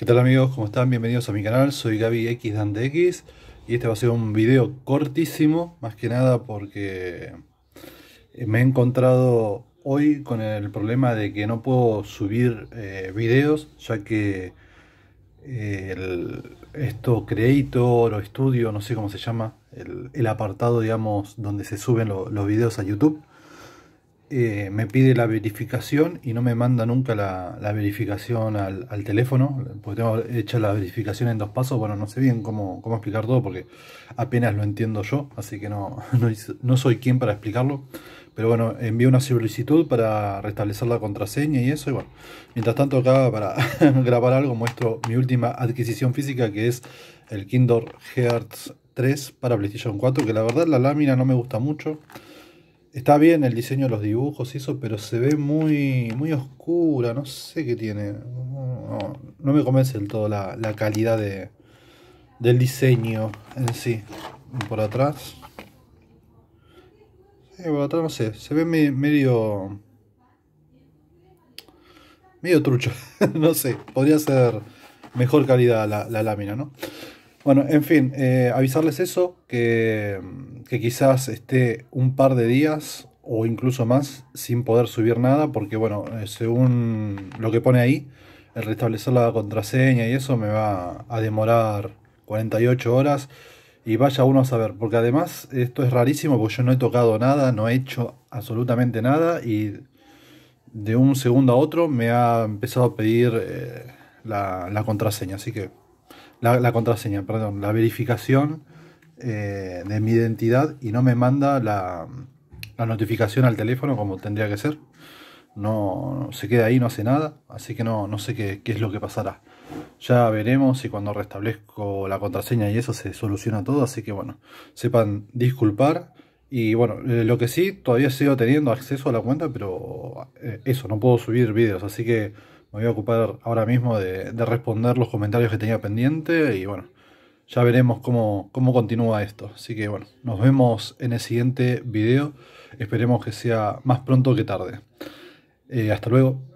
¿Qué tal amigos? ¿Cómo están? Bienvenidos a mi canal, soy Gabi X X y este va a ser un video cortísimo, más que nada porque me he encontrado hoy con el problema de que no puedo subir eh, videos ya que eh, esto Creator o estudio no sé cómo se llama, el, apartado digamos donde se suben los videos a YouTube eh, me pide la verificación y no me manda nunca la, verificación al, teléfono, porque tengo hecha la verificación en dos pasos, bueno, no sé bien cómo, cómo explicar todo, porque apenas lo entiendo yo, así que no, no, soy quien para explicarlo, pero bueno, envío una solicitud para restablecer la contraseña y eso, y mientras tanto acá para grabar algo muestro mi última adquisición física, que es el Kindle Hearts 3 para PlayStation 4, que la verdad la lámina no me gusta mucho, Está bien el diseño de los dibujos y eso, pero se ve muy, muy oscura, no sé qué tiene. No, me convence del todo la, calidad de, del diseño en sí. Por atrás. por atrás no sé, se ve medio... Medio trucho, no sé, podría ser mejor calidad la, la lámina, ¿no? Bueno, en fin, eh, avisarles eso, que, quizás esté un par de días o incluso más sin poder subir nada, porque bueno, eh, según lo que pone ahí, el restablecer la contraseña y eso me va a demorar 48 horas y vaya uno a saber, porque además esto es rarísimo, porque yo no he tocado nada, no he hecho absolutamente nada y de un segundo a otro me ha empezado a pedir eh, la contraseña, así que la, contraseña, perdón, la verificación eh, de mi identidad y no me manda la, la, notificación al teléfono como tendría que ser. No, se queda ahí, no hace nada, así que no, no sé qué, qué es lo que pasará. Ya veremos si cuando restablezco la contraseña y eso se soluciona todo, así que bueno, sepan disculpar. Y bueno, eh, lo que sí, todavía sigo teniendo acceso a la cuenta, pero eh, eso, no puedo subir vídeos, así que me voy a ocupar ahora mismo de, responder los comentarios que tenía pendiente y bueno, ya veremos cómo, continúa esto. Así que bueno, nos vemos en el siguiente video. Esperemos que sea más pronto que tarde. Eh, hasta luego.